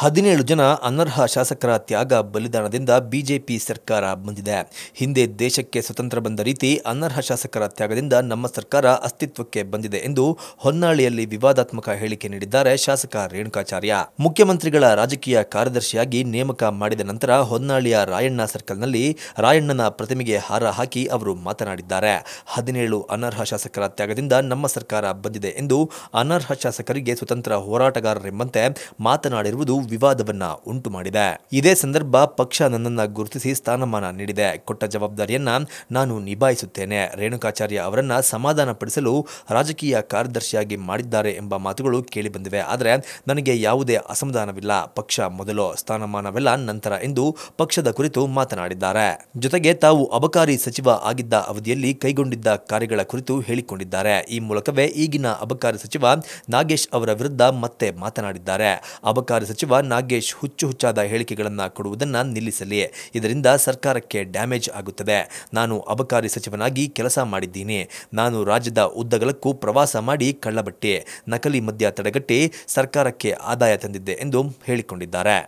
ಹದಿನೇಳು ಜನ ಅನರ್ಹ ಶಾಸಕರ ತ್ಯಾಗ ಬಲಿದಾನದಿಂದ ಬಿಜೆಪಿ ಸರ್ಕಾರ ಬಂದಿದೆ ಹಿಂದೆ ದೇಶಕ್ಕೆ ಸ್ವತಂತ್ರ ಬಂದ ರೀತಿ ಅನರ್ಹ ಶಾಸಕರ ತ್ಯಾಗದಿಂದ ನಮ್ಮ ಸರ್ಕಾರ ಅಸ್ತಿತ್ವಕ್ಕೆ ಬಂದಿದೆ ಎಂದು ಹೊನ್ನಾಳಿಯಲ್ಲಿ ವಿವಾದಾತ್ಮಕ ಹೇಳಿಕೆ ನೀಡಿದ್ದಾರೆ ಶಾಸಕ ರೇಣುಕಾಚಾರ್ಯ ಮುಖ್ಯಮಂತ್ರಿಗಳ ರಾಜಕೀಯ ಕಾರ್ಯದರ್ಶಿಯಾಗಿ ನೇಮಕ ಮಾಡಿದ ನಂತರ ಹೊನ್ನಾಳಿಯ ರಾಯಣ್ಣ ಸರ್ಕಲ್ನಲ್ಲಿ ರಾಯಣ್ಣನ ಪ್ರತಿಮೆಗೆ ಹಾರ ಹಾಕಿ ಅವರು ಮಾತನಾಡಿದ್ದಾರೆ ಹದಿನೇಳು ಅನರ್ಹ ಶಾಸಕರ ತ್ಯಾಗದಿಂದ ನಮ್ಮ ಸರ್ಕಾರ ಬಂದಿದೆ ಎಂದು ಅನರ್ಹ ಶಾಸಕರಿಗೆ ಸ್ವತಂತ್ರ ಹೋರಾಟಗಾರರೆಂಬಂತೆ ಮಾತನಾಡಿರುವುದು ವಿವಾದವನ್ನ ಉಂಟು ಮಾಡಿದೆ ಇದೇ ಸಂದರ್ಭ ಪಕ್ಷ ನನ್ನನ್ನು ಗುರುತಿಸಿ ಸ್ಥಾನಮಾನ ನೀಡಿದೆ ಕೊಟ್ಟ ಜವಾಬ್ದಾರಿಯನ್ನ ನಾನು ನಿಭಾಯಿಸುತ್ತೇನೆ ರೇಣುಕಾಚಾರ್ಯ ಅವರನ್ನ ಪಡಿಸಲು ರಾಜಕೀಯ ಕಾರ್ಯದರ್ಶಿಯಾಗಿ ಮಾಡಿದ್ದಾರೆ ಎಂಬ ಮಾತುಗಳು ಕೇಳಿಬಂದಿವೆ ಆದರೆ ನನಗೆ ಯಾವುದೇ ಅಸಮಾಧಾನವಿಲ್ಲ ಪಕ್ಷ ಮೊದಲು ಸ್ಥಾನಮಾನವೆಲ್ಲ ನಂತರ ಎಂದು ಪಕ್ಷದ ಕುರಿತು ಮಾತನಾಡಿದ್ದಾರೆ ಜೊತೆಗೆ ತಾವು ಅಬಕಾರಿ ಸಚಿವ ಆಗಿದ್ದ ಅವಧಿಯಲ್ಲಿ ಕೈಗೊಂಡಿದ್ದ ಕಾರ್ಯಗಳ ಕುರಿತು ಹೇಳಿಕೊಂಡಿದ್ದಾರೆ ಈ ಮೂಲಕವೇ ಈಗಿನ ಅಬಕಾರಿ ಸಚಿವ ನಾಗೇಶ್ ಅವರ ವಿರುದ್ಧ ಮತ್ತೆ ಮಾತನಾಡಿದ್ದಾರೆ ಅಬಕಾರಿ ಸಚಿವ ನಾಗೇಶ್ ಹುಚ್ಚು ಹುಚ್ಚಾದ ಹೇಳಿಕೆಗಳನ್ನು ಕೊಡುವುದನ್ನು ನಿಲ್ಲಿಸಲಿ ಇದರಿಂದ ಸರ್ಕಾರಕ್ಕೆ ಡ್ಯಾಮೇಜ್ ಆಗುತ್ತದೆ ನಾನು ಅಬಕಾರಿ ಸಚಿವನಾಗಿ ಕೆಲಸ ಮಾಡಿದ್ದೀನಿ ನಾನು ರಾಜ್ಯದ ಉದ್ದಗಲಕ್ಕೂ ಪ್ರವಾಸ ಮಾಡಿ ಕಳ್ಳಬಟ್ಟೆ ನಕಲಿ ಮದ್ಯ ತಡೆಗಟ್ಟಿ ಸರ್ಕಾರಕ್ಕೆ ಆದಾಯ ತಂದಿದ್ದೆ ಎಂದು ಹೇಳಿಕೊಂಡಿದ್ದಾರೆ